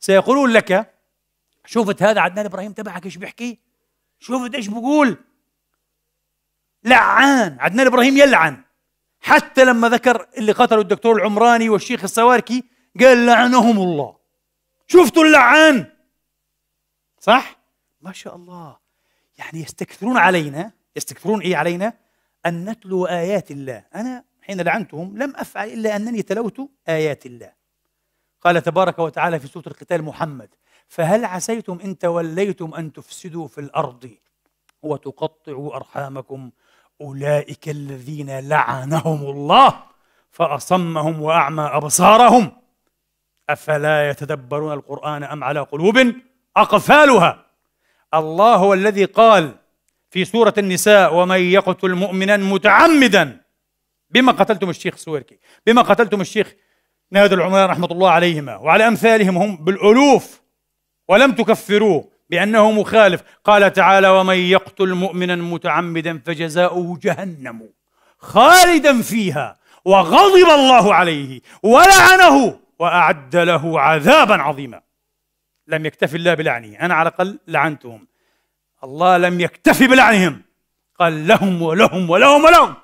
سيقولون لك شفت هذا عدنان ابراهيم تبعك ايش بيحكي؟ شفت ايش بقول؟ لعان عدنان ابراهيم يلعن حتى لما ذكر اللي قتلوا الدكتور العمراني والشيخ السواركي قال لعنهم الله شفتوا اللعان صح؟ ما شاء الله يعني يستكثرون علينا يستكثرون ايه علينا؟ ان نتلو ايات الله انا حين لعنتهم لم افعل الا انني تلوت ايات الله قال تبارك وتعالى في سورة القتال محمد فهل عسيتم إن توليتم أن تفسدوا في الأرض وتقطعوا أرحامكم أولئك الذين لعنهم الله فأصمهم وأعمى أبصارهم أفلا يتدبرون القرآن أم على قلوب أقفالها الله هو الذي قال في سورة النساء ومن يقتل مؤمنا متعمدا بما قتلتم الشيخ سويركي بما قتلتم الشيخ نادوا العمال رحمة الله عليهما وعلى أمثالهم هم بالألوف ولم تكفروه بأنه مخالف قال تعالى ومن يقتل مؤمنا متعمدا فجزاؤه جهنم خالدا فيها وغضب الله عليه ولعنه وأعد له عذابا عظيما لم يكتفي الله بلعنه أنا على الأقل لعنتهم الله لم يكتفي بلعنهم قال لهم ولهم ولهم ولهم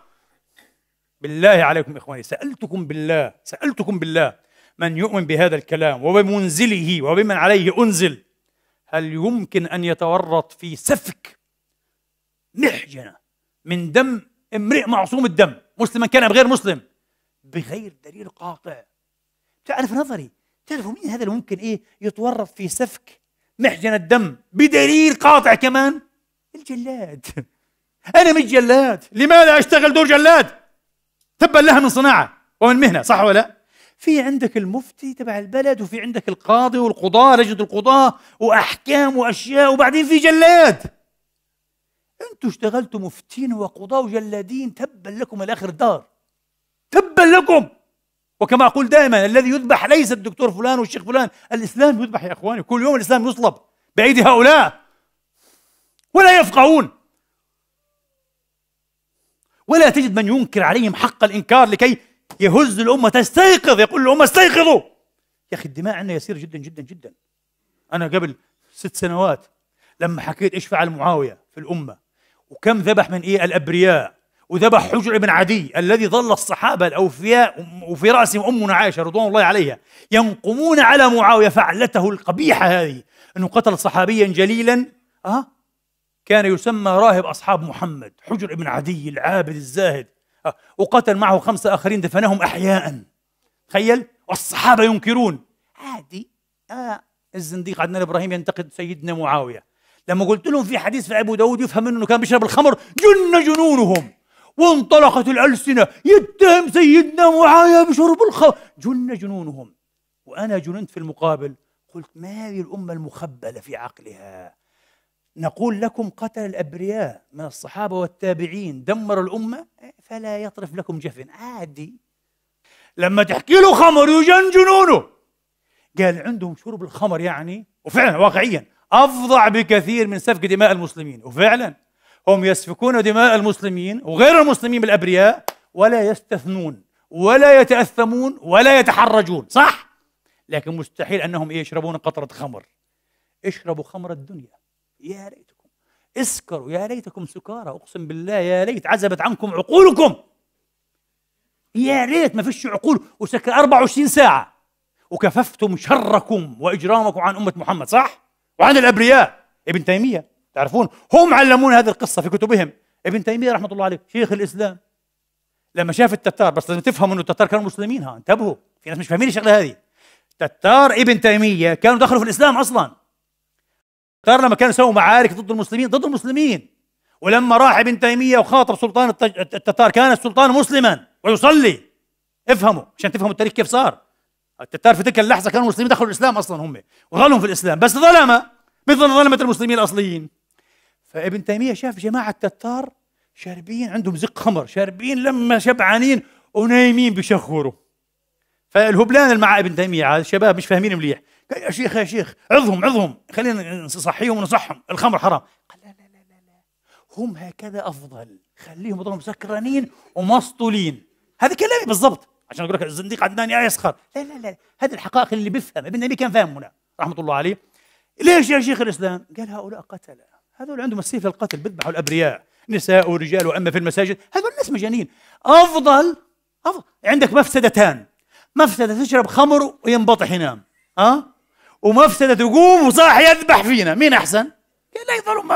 بالله عليكم إخواني سألتكم بالله سألتكم بالله من يؤمن بهذا الكلام وبمنزله وبمن عليه أنزل هل يمكن أن يتورط في سفك محجنة من دم امرئ معصوم الدم مسلما كان بغير مسلم بغير دليل قاطع تعرف نظري تعرفوا مين هذا اللي ممكن ايه يتورط في سفك محجن الدم بدليل قاطع كمان الجلاد انا مش جلاد لماذا اشتغل دور جلاد تبا لها من صناعه ومن مهنه صح ولا في عندك المفتي تبع البلد وفي عندك القاضي والقضاة لجنة القضاة وأحكام وأشياء وبعدين في جلاد أنتوا اشتغلتوا مفتين وقضاة وجلادين تبا لكم الآخر الدار تبا لكم وكما أقول دائما الذي يذبح ليس الدكتور فلان والشيخ فلان الإسلام يذبح يا إخواني كل يوم الإسلام يصلب بأيدي هؤلاء ولا يفقهون ولا تجد من ينكر عليهم حق الإنكار لكي يهز الأمة تستيقظ يقول الامه استيقظوا يا أخي الدماء عندنا يسير جدا جدا جدا أنا قبل ست سنوات لما حكيت إيش فعل معاوية في الأمة وكم ذبح من إيه الأبرياء وذبح حجر بن عدي الذي ظل الصحابة الأوفياء وفي رأسهم أمنا عائشة رضوان الله عليها ينقمون على معاوية فعلته القبيحة هذه أنه قتل صحابيا جليلا أه كان يسمى راهب أصحاب محمد حجر بن عدي العابد الزاهد آه، وقتل معه خمسة آخرين دفنهم أحياء تخيل والصحابة ينكرون عادي آه الزنديق عدنان إبراهيم ينتقد سيدنا معاوية لما قلت لهم في حديث في أبو داود يفهم منه أنه كان بيشرب الخمر جن جنونهم وانطلقت الألسنة يتهم سيدنا معاوية بشرب الخمر جن جنونهم وأنا جننت في المقابل قلت ما هذه الأمة المخبلة في عقلها نقول لكم قتل الأبرياء من الصحابة والتابعين دمر الأمة إيه، فلا يطرف لكم جفن عادي لما تحكي له خمر يجن جنونه قال عندهم شرب الخمر يعني وفعلا واقعيا أفظع بكثير من سفك دماء المسلمين وفعلا هم يسفكون دماء المسلمين وغير المسلمين بالأبرياء ولا يستثنون ولا يتأثمون ولا يتحرجون صح؟ لكن مستحيل أنهم إيه، يشربون قطرة خمر اشربوا خمر الدنيا يا ليتكم اسكروا يا ليتكم سكارى اقسم بالله يا ليت عزبت عنكم عقولكم يا ريت ما فيش عقول وسكر 24 ساعه وكففتم شركم واجرامكم عن امه محمد صح وعن الابرياء ابن تيميه تعرفون هم علمونا هذه القصه في كتبهم ابن تيميه رحمه الله عليه شيخ الاسلام لما شاف التتار بس لازم تفهموا انه التتار كانوا مسلمين ها انتبهوا في ناس مش فاهمين الشغله هذه تتار ابن تيميه كانوا دخلوا في الاسلام اصلا التتار لما كانوا يسووا معارك ضد المسلمين ضد المسلمين ولما راح ابن تيمية وخاطب سلطان التتار كان السلطان مسلما ويصلي افهموا عشان تفهموا التاريخ كيف صار التتار في تلك اللحظة كانوا مسلمين دخلوا الإسلام أصلا هم وظلهم في الإسلام بس ظلمة مثل ظلمة المسلمين الأصليين فابن تيمية شاف جماعة التتار شاربين عندهم زق خمر شاربين لما شبعانين ونايمين بشخوره فالهبلان اللي مع ابن تيمية الشباب مش فاهمين مليح يا شيخ يا شيخ عظهم عظهم خلينا نصحيهم ونصحهم الخمر حرام قال لا لا لا لا, هم هكذا افضل خليهم يظلوا سكرانين ومسطولين هذا كلامي بالضبط عشان اقول لك الزنديق عدنان يا آه، يسخر لا لا لا هذه الحقائق اللي بيفهم ابن النبي كان فاهم هنا رحمه الله عليه ليش يا شيخ الاسلام؟ قال هؤلاء قتله هذول عندهم السيف للقتل بيذبحوا الابرياء نساء ورجال واما في المساجد هذول الناس مجانين افضل افضل عندك مفسدتان مفسده تشرب خمر وينبطح ينام ها أه؟ ومفسدة تقوم وصاح يذبح فينا مين أحسن؟ لا يظلم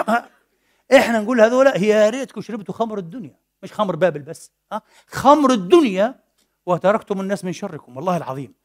احنا نقول هذولا يا ريتكم شربتوا خمر الدنيا مش خمر بابل بس ها خمر الدنيا وتركتم الناس من شركم والله العظيم